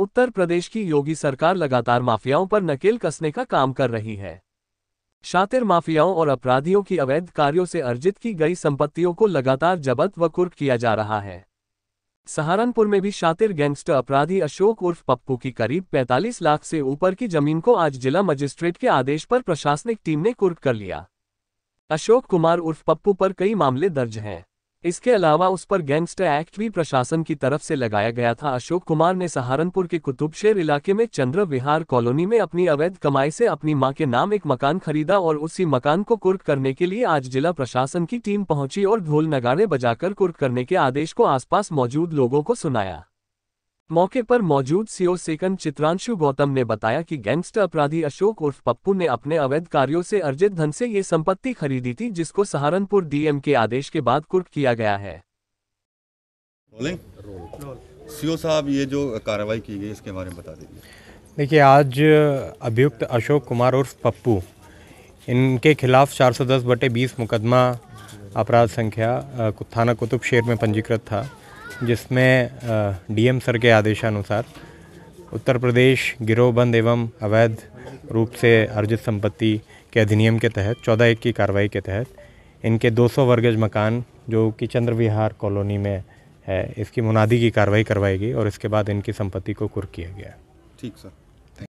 उत्तर प्रदेश की योगी सरकार लगातार माफियाओं पर नकेल कसने का काम कर रही है शातिर माफियाओं और अपराधियों की अवैध कार्यों से अर्जित की गई संपत्तियों को लगातार जबत व कुर्क किया जा रहा है सहारनपुर में भी शातिर गैंगस्टर अपराधी अशोक उर्फ पप्पू की करीब 45 लाख से ऊपर की जमीन को आज जिला मजिस्ट्रेट के आदेश पर प्रशासनिक टीम ने कुर्क कर लिया अशोक कुमार उर्फ पप्पू पर कई मामले दर्ज हैं इसके अलावा उस पर गैंगस्टर एक्ट भी प्रशासन की तरफ से लगाया गया था अशोक कुमार ने सहारनपुर के कुतुबशेर इलाके में चंद्र विहार कॉलोनी में अपनी अवैध कमाई से अपनी मां के नाम एक मकान खरीदा और उसी मकान को कुर्क करने के लिए आज जिला प्रशासन की टीम पहुंची और ढोल नगाड़े बजाकर कुर्क करने के आदेश को आसपास मौजूद लोगों को सुनाया मौके पर मौजूद सीओ सेकंड चित्रांशु गौतम ने बताया कि गैंगस्टर अपराधी अशोक उर्फ पप्पू ने अपने अवैध कार्यों से अर्जित धन से ये संपत्ति खरीदी थी जिसको सहारनपुर डीएम के आदेश के बाद कुर्क किया गया है सीओ साहब ये जो कार्रवाई की गई इसके बारे में बता दीजिए देखिए आज अभियुक्त अशोक कुमार उर्फ पप्पू इनके खिलाफ 410 बटे बीस मुकदमा अपराध संख्या थाना कुतुब शेर में पंजीकृत था जिसमें डीएम सर के आदेशानुसार उत्तर प्रदेश गिरोहबंद एवं अवैध रूप से अर्जित संपत्ति के अधिनियम के तहत चौदह एक की कार्रवाई के तहत इनके 200 वर्गज मकान जो कि चंद्रविहार कॉलोनी में है इसकी मुनादी की कार्रवाई करवाई गई और इसके बाद इनकी संपत्ति को कुर्क किया गया ठीक सर